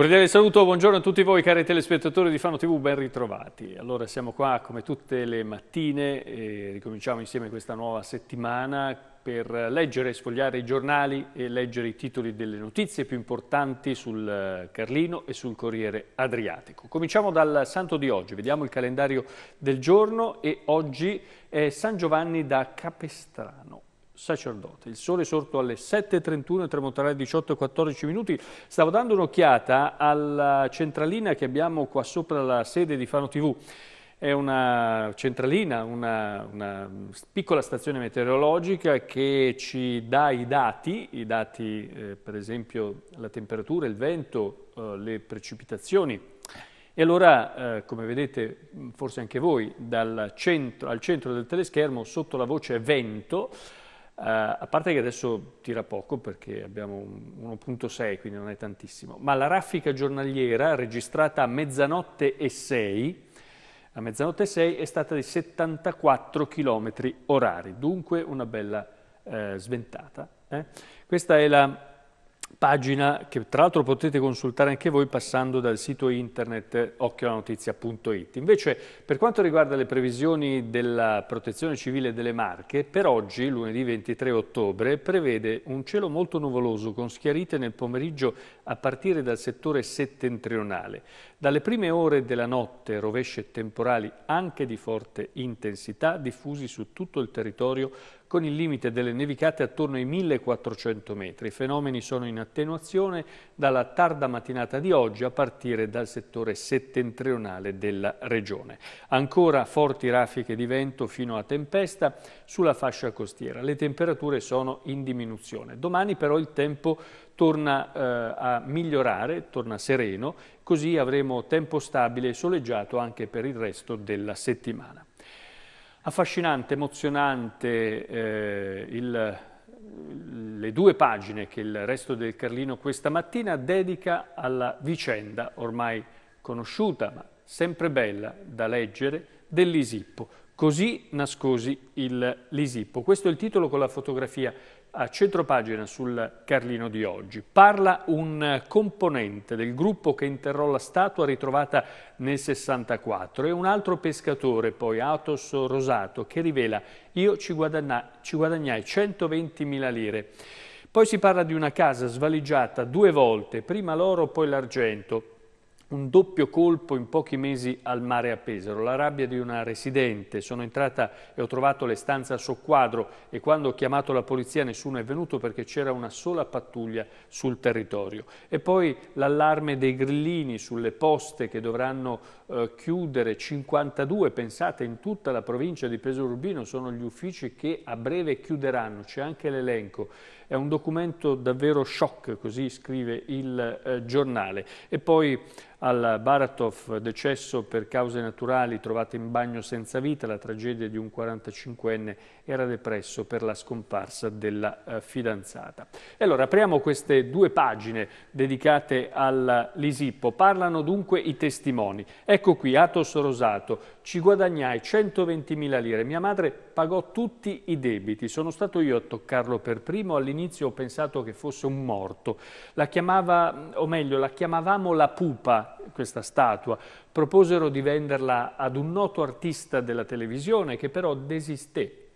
cordiale saluto, buongiorno a tutti voi cari telespettatori di Fano TV, ben ritrovati. Allora siamo qua come tutte le mattine e ricominciamo insieme questa nuova settimana per leggere e sfogliare i giornali e leggere i titoli delle notizie più importanti sul Carlino e sul Corriere Adriatico. Cominciamo dal santo di oggi, vediamo il calendario del giorno e oggi è San Giovanni da Capestrano sacerdote. Il sole è sorto alle 7.31 e tramonterà alle 18.14 minuti. Stavo dando un'occhiata alla centralina che abbiamo qua sopra la sede di Fano TV. È una centralina, una, una piccola stazione meteorologica che ci dà i dati, i dati eh, per esempio la temperatura, il vento, eh, le precipitazioni. E allora, eh, come vedete forse anche voi, centro, al centro del teleschermo, sotto la voce vento, eh, a parte che adesso tira poco perché abbiamo 1.6, quindi non è tantissimo, ma la raffica giornaliera registrata a mezzanotte e 6, a mezzanotte e 6 è stata di 74 km orari, dunque una bella eh, sventata. Eh? Questa è la pagina che tra l'altro potete consultare anche voi passando dal sito internet occhiolanotizia.it. Invece per quanto riguarda le previsioni della protezione civile delle Marche, per oggi, lunedì 23 ottobre, prevede un cielo molto nuvoloso con schiarite nel pomeriggio a partire dal settore settentrionale. Dalle prime ore della notte rovesce temporali anche di forte intensità diffusi su tutto il territorio con il limite delle nevicate attorno ai 1400 metri. I fenomeni sono in attenuazione dalla tarda mattinata di oggi a partire dal settore settentrionale della regione. Ancora forti raffiche di vento fino a tempesta sulla fascia costiera. Le temperature sono in diminuzione. Domani però il tempo torna eh, a migliorare, torna sereno, così avremo tempo stabile e soleggiato anche per il resto della settimana. Affascinante, emozionante eh, il, le due pagine che il resto del Carlino questa mattina dedica alla vicenda ormai conosciuta, ma sempre bella da leggere, dell'Isippo. Così nascosi il Lisippo. Questo è il titolo con la fotografia a centropagina sul Carlino di oggi. Parla un componente del gruppo che interrò la statua ritrovata nel 64 e un altro pescatore, poi Atos Rosato, che rivela «Io ci, guadagna, ci guadagnai 120.000 lire». Poi si parla di una casa svaligiata due volte, prima l'oro, poi l'argento un doppio colpo in pochi mesi al mare a Pesaro. La rabbia di una residente. Sono entrata e ho trovato le stanze a soqquadro e quando ho chiamato la polizia nessuno è venuto perché c'era una sola pattuglia sul territorio. E poi l'allarme dei grillini sulle poste che dovranno eh, chiudere. 52, pensate, in tutta la provincia di Pesaro Urbino sono gli uffici che a breve chiuderanno. C'è anche l'elenco. È un documento davvero shock, così scrive il eh, giornale. E poi al Baratov, decesso per cause naturali, trovato in bagno senza vita, la tragedia di un 45enne era depresso per la scomparsa della eh, fidanzata. E allora apriamo queste due pagine dedicate all'Isippo. Parlano dunque i testimoni. Ecco qui Atos Rosato, ci guadagnai 120.000 lire, mia madre pagò tutti i debiti, sono stato io a toccarlo per primo all'inizio all'inizio ho pensato che fosse un morto. La chiamava, o meglio, la chiamavamo la pupa, questa statua. Proposero di venderla ad un noto artista della televisione che però desisté.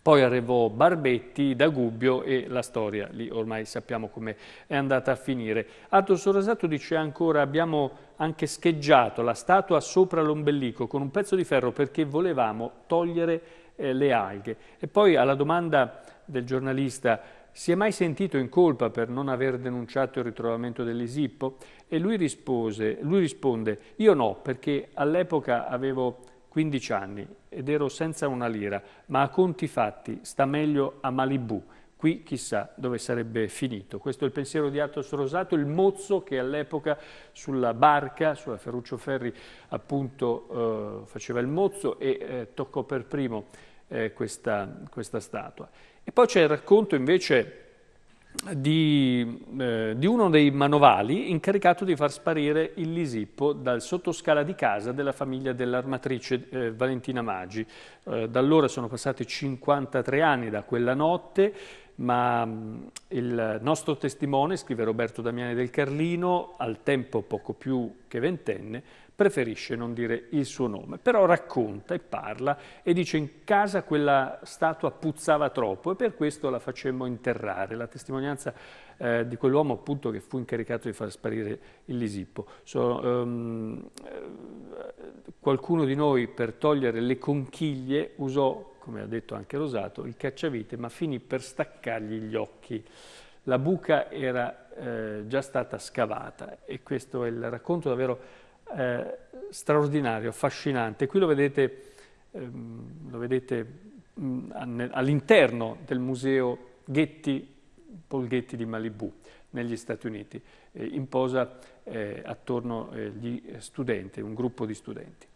Poi arrivò Barbetti, da Gubbio e la storia, lì ormai sappiamo come è andata a finire. Atto Sorasato dice ancora abbiamo anche scheggiato la statua sopra l'ombelico con un pezzo di ferro perché volevamo togliere eh, le alghe. E poi alla domanda del giornalista si è mai sentito in colpa per non aver denunciato il ritrovamento dell'Isippo? E lui, rispose, lui risponde, io no, perché all'epoca avevo 15 anni ed ero senza una lira, ma a conti fatti sta meglio a Malibu. Qui chissà dove sarebbe finito. Questo è il pensiero di Atos Rosato, il mozzo che all'epoca sulla barca, sulla Ferruccio Ferri, appunto eh, faceva il mozzo e eh, toccò per primo eh, questa, questa statua. E poi c'è il racconto invece di, eh, di, uno dei manovali incaricato di far sparire il Lisippo dal sottoscala di casa della famiglia dell'armatrice eh, Valentina Maggi. Eh, da allora sono passati 53 anni da quella notte, ma mm, il nostro testimone, scrive Roberto Damiani del Carlino, al tempo poco più che ventenne, preferisce non dire il suo nome, però racconta e parla e dice in casa quella statua puzzava troppo e per questo la facemmo interrare. La testimonianza eh, di quell'uomo appunto che fu incaricato di far sparire il Lisippo. So, um, qualcuno di noi per togliere le conchiglie usò, come ha detto anche Rosato, il cacciavite ma finì per staccargli gli occhi. La buca era eh, già stata scavata e questo è il racconto davvero eh, straordinario, affascinante. Qui lo vedete, ehm, vedete mm, all'interno del museo Ghetti, Paul Ghetti di Malibu, negli Stati Uniti, eh, in posa eh, attorno agli eh, studenti, un gruppo di studenti.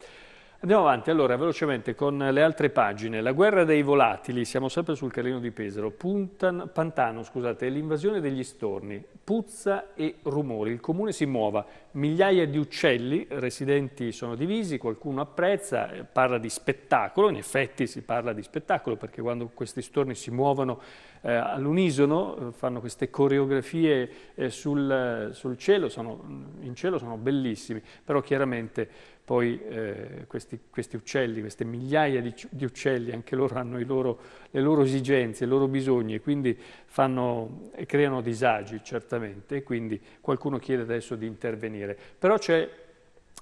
Andiamo avanti, allora, velocemente con le altre pagine. La guerra dei volatili, siamo sempre sul carino di Pesaro, Puntan, Pantano, scusate, l'invasione degli storni, puzza e rumori, il comune si muova, migliaia di uccelli, residenti sono divisi, qualcuno apprezza, eh, parla di spettacolo, in effetti si parla di spettacolo perché quando questi storni si muovono eh, all'unisono, eh, fanno queste coreografie eh, sul, eh, sul cielo, sono, in cielo sono bellissimi, però chiaramente poi eh, questi, questi, uccelli, queste migliaia di, di uccelli, anche loro hanno loro, le loro esigenze, i loro bisogni e quindi fanno, e creano disagi certamente e quindi qualcuno chiede adesso di intervenire. Però c'è,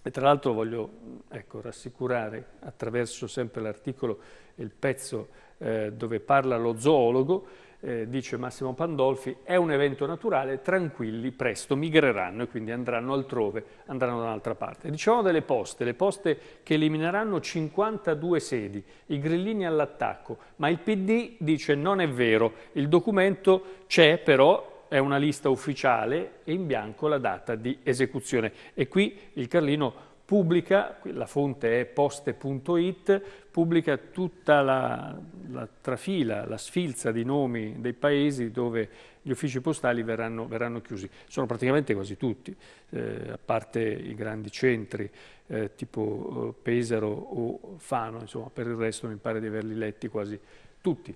e tra l'altro voglio ecco, rassicurare attraverso sempre l'articolo e il pezzo eh, dove parla lo zoologo, eh, dice Massimo Pandolfi, è un evento naturale, tranquilli, presto migreranno e quindi andranno altrove, andranno da un'altra parte. Diciamo delle poste, le poste che elimineranno 52 sedi, i grillini all'attacco, ma il PD dice non è vero, il documento c'è però è una lista ufficiale e in bianco la data di esecuzione. E qui il Carlino pubblica, la fonte è poste.it, pubblica tutta la, la, trafila, la sfilza di nomi dei paesi dove gli uffici postali verranno, verranno chiusi. Sono praticamente quasi tutti, eh, a parte i grandi centri eh, tipo eh, Pesaro o Fano, insomma, per il resto mi pare di averli letti quasi tutti.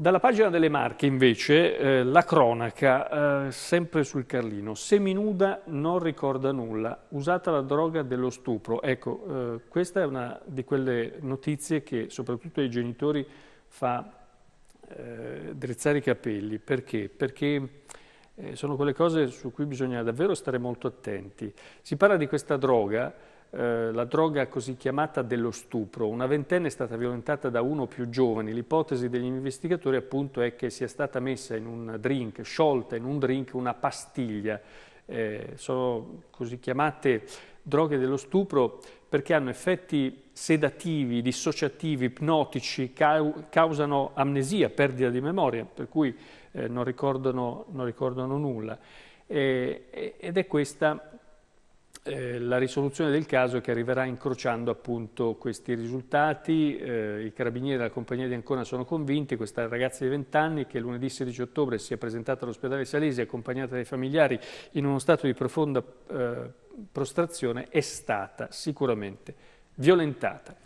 Dalla pagina delle Marche invece eh, la cronaca, eh, sempre sul Carlino, seminuda non ricorda nulla, usata la droga dello stupro. Ecco, eh, questa è una di quelle notizie che soprattutto ai genitori fa eh, drizzare i capelli. Perché? Perché eh, sono quelle cose su cui bisogna davvero stare molto attenti. Si parla di questa droga eh, la droga così chiamata dello stupro. Una ventenne è stata violentata da uno o più giovani. L'ipotesi degli investigatori appunto è che sia stata messa in un drink, sciolta in un drink, una pastiglia. Eh, sono così chiamate droghe dello stupro perché hanno effetti sedativi, dissociativi, ipnotici, causano amnesia, perdita di memoria, per cui eh, non, ricordano, non, ricordano, nulla. Eh, ed è questa eh, la risoluzione del caso che arriverà incrociando appunto questi risultati. Eh, I carabinieri della compagnia di Ancona sono convinti, questa ragazza di 20 anni che lunedì 16 ottobre si è presentata all'ospedale Salesi accompagnata dai familiari in uno stato di profonda eh, prostrazione è stata sicuramente violentata.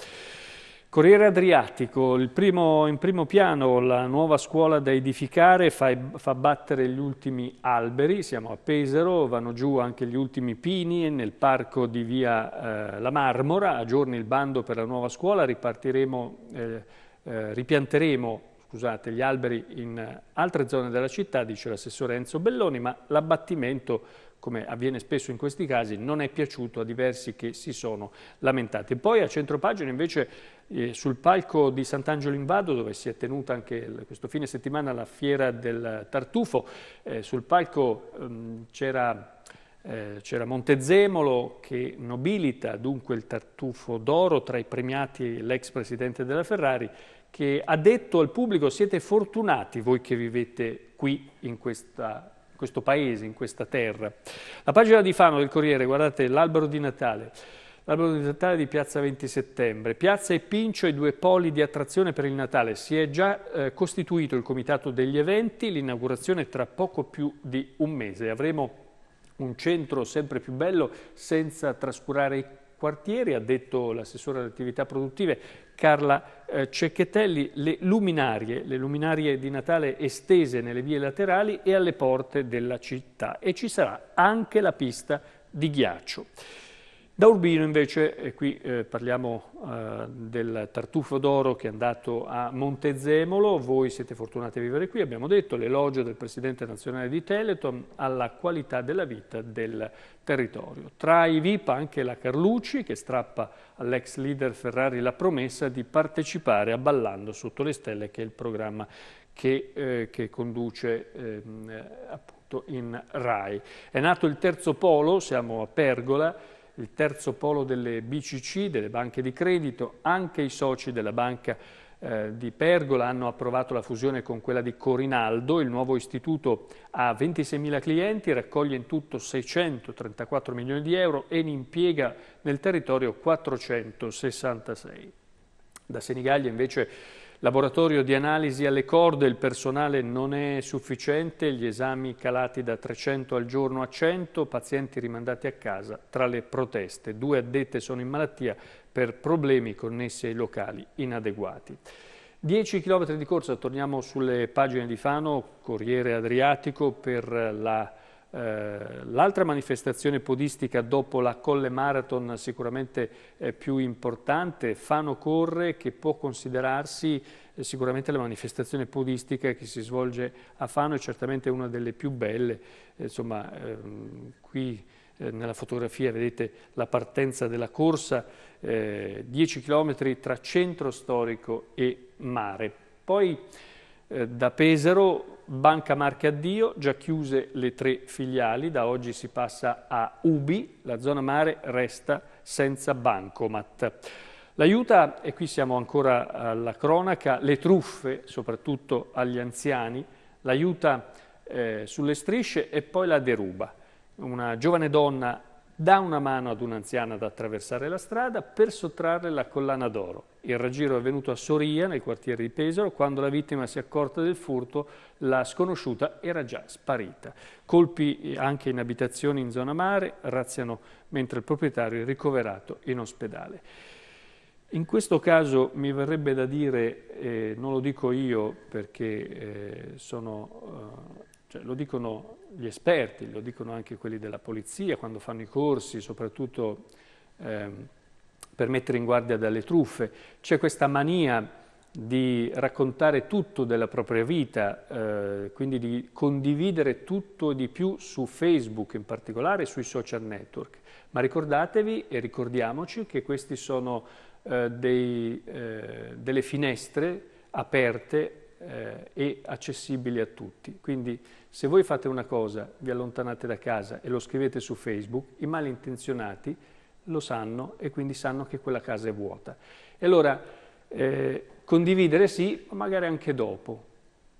Corriere Adriatico, primo, in primo piano la nuova scuola da edificare fa, fa, battere gli ultimi alberi, siamo a Pesaro, vanno giù anche gli ultimi pini nel parco di via eh, La Marmora, a giorni il bando per la nuova scuola, ripartiremo, eh, eh, ripianteremo scusate, gli alberi in altre zone della città, dice l'assessore Enzo Belloni, ma l'abbattimento come avviene spesso in questi casi, non è piaciuto a diversi che si sono lamentati. Poi a centropagina invece eh, sul palco di Sant'Angelo in Vado, dove si è tenuta anche questo fine settimana la fiera del tartufo, eh, sul palco ehm, c'era... Eh, c'era Montezemolo che nobilita dunque il tartufo d'oro tra i premiati l'ex presidente della Ferrari che ha detto al pubblico siete fortunati voi che vivete qui in questa questo paese, in questa terra. La pagina di Fano del Corriere, guardate, l'albero di Natale. L'albero di Natale di Piazza 20 Settembre. Piazza e Pincio i due poli di attrazione per il Natale. Si è già eh, costituito il comitato degli eventi, l'inaugurazione tra poco più di un mese. Avremo un centro sempre più bello senza trascurare i quartieri, ha detto l'assessore alle attività produttive Carla eh, Cecchettelli, le luminarie, le luminarie di Natale estese nelle vie laterali e alle porte della città e ci sarà anche la pista di ghiaccio. Da Urbino invece, e qui eh, parliamo eh, del tartufo d'oro che è andato a Montezemolo, voi siete fortunati a vivere qui, abbiamo detto l'elogio del Presidente nazionale di Teleton alla qualità della vita del territorio. Tra i VIP anche la Carlucci che strappa all'ex leader Ferrari la promessa di partecipare a Ballando sotto le stelle che è il programma che, eh, che conduce ehm, appunto in RAI. È nato il terzo polo, siamo a Pergola, il terzo polo delle BCC, delle banche di credito, anche i soci della banca eh, di Pergola hanno approvato la fusione con quella di Corinaldo, il nuovo istituto ha 26.000 clienti, raccoglie in tutto 634 milioni di euro e ne impiega nel territorio 466. Da Senigallia invece Laboratorio di analisi alle corde, il personale non è sufficiente, gli esami calati da 300 al giorno a 100, pazienti rimandati a casa tra le proteste. Due addette sono in malattia per problemi connessi ai locali inadeguati. 10 km di corsa, torniamo sulle pagine di Fano, Corriere Adriatico per la eh, l'altra manifestazione podistica dopo la Colle Marathon sicuramente eh, più importante, Fano Corre, che può considerarsi eh, sicuramente la manifestazione podistica che si svolge a Fano, è certamente una delle più belle. Insomma, ehm, qui nella fotografia vedete la partenza della corsa, 10 km tra centro storico e mare. Poi da Pesaro Banca Marche Addio, già chiuse le tre filiali, da oggi si passa a Ubi, la zona mare resta senza bancomat. L'aiuta, e qui siamo ancora alla cronaca, le truffe, soprattutto agli anziani, l'aiuta eh, sulle strisce e poi la deruba. Una giovane donna dà una mano ad un'anziana ad attraversare la strada per sottrarre la collana d'oro. Il raggiro è avvenuto a Soria, nel quartiere di Pesaro, quando la vittima si è accorta del furto, la sconosciuta era già sparita. Colpi eh, anche in abitazioni in zona mare razziano mentre il proprietario è ricoverato in ospedale. In questo caso mi verrebbe da dire, eh, non lo dico io perché eh, sono... Eh, cioè, lo dicono gli esperti, lo dicono anche quelli della polizia quando fanno i corsi, soprattutto ehm, per mettere in guardia dalle truffe. C'è questa mania di raccontare tutto della propria vita, eh, quindi di condividere tutto e di più su Facebook in particolare e sui social network. Ma ricordatevi e ricordiamoci che queste sono eh, dei, eh, delle finestre aperte eh, e accessibili a tutti. Quindi se voi fate una cosa, vi allontanate da casa e lo scrivete su Facebook, i malintenzionati lo sanno e quindi sanno che quella casa è vuota. E allora eh, condividere sì, ma magari anche dopo.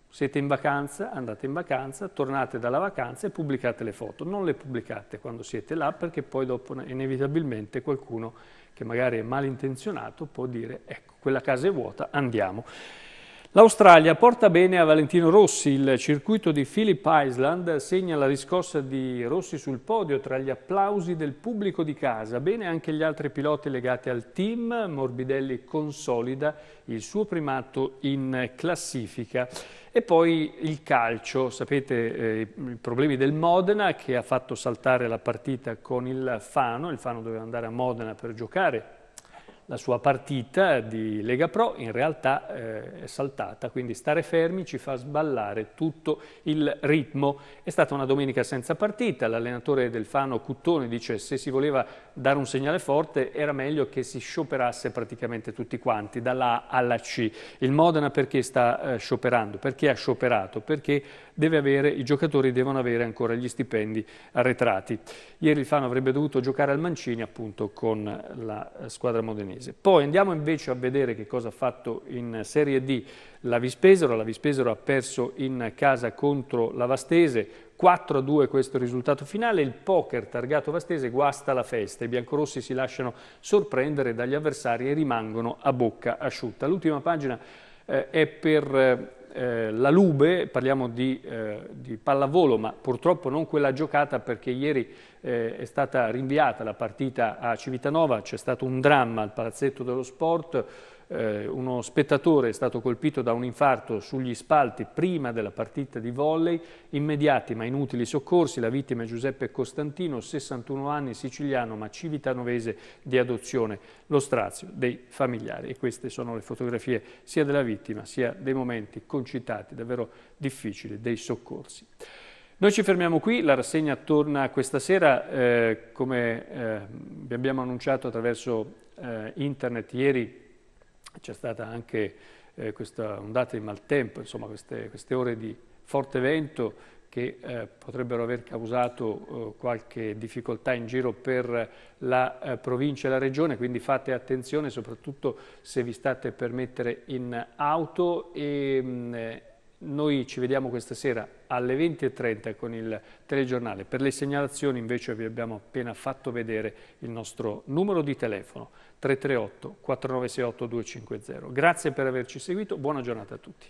Siete in vacanza, andate in vacanza, tornate dalla vacanza e pubblicate le foto. Non le pubblicate quando siete là perché poi dopo inevitabilmente qualcuno che magari è malintenzionato può dire ecco, quella casa è vuota, andiamo. L'Australia porta bene a Valentino Rossi, il circuito di Philip Island segna la riscossa di Rossi sul podio tra gli applausi del pubblico di casa, bene anche gli altri piloti legati al team, Morbidelli consolida il suo primato in classifica. E poi il calcio, sapete eh, i problemi del Modena che ha fatto saltare la partita con il Fano, il Fano doveva andare a Modena per giocare la sua partita di Lega Pro in realtà eh, è saltata, quindi stare fermi ci fa sballare tutto il ritmo. È stata una domenica senza partita, l'allenatore del Fano Cuttone dice se si voleva dare un segnale forte era meglio che si scioperasse praticamente tutti quanti, dalla A alla C. Il Modena perché sta eh, scioperando? Perché ha scioperato? Perché deve avere, i giocatori devono avere ancora gli stipendi arretrati. Ieri il Fano avrebbe dovuto giocare al Mancini appunto con la squadra modenese. Poi andiamo invece a vedere che cosa ha fatto in Serie D la Vispesero. La Vispesero ha perso in casa contro la Vastese, 4 a 2 questo risultato finale, il poker targato Vastese guasta la festa, i biancorossi si lasciano sorprendere dagli avversari e rimangono a bocca asciutta. L'ultima pagina eh, è per eh, eh, la Lube, parliamo di, eh, di, pallavolo, ma purtroppo non quella giocata perché ieri eh, è stata rinviata la partita a Civitanova, c'è stato un dramma al Palazzetto dello Sport, eh, uno spettatore è stato colpito da un infarto sugli spalti prima della partita di volley, immediati ma inutili soccorsi, la vittima è Giuseppe Costantino, 61 anni, siciliano ma civitanovese di adozione, lo strazio dei familiari e queste sono le fotografie sia della vittima sia dei momenti concitati, davvero difficili, dei soccorsi. Noi ci fermiamo qui, la rassegna torna questa sera, eh, come eh, vi abbiamo annunciato attraverso eh, internet ieri c'è stata anche eh, questa ondata di maltempo, insomma queste, queste, ore di forte vento che eh, potrebbero aver causato eh, qualche difficoltà in giro per la eh, provincia e la regione, quindi fate attenzione soprattutto se vi state per mettere in auto e mh, mm, eh, noi ci vediamo questa sera alle 20.30 con il telegiornale. Per le segnalazioni invece vi abbiamo appena fatto vedere il nostro numero di telefono 338 4968 250. Grazie per averci seguito, buona giornata a tutti.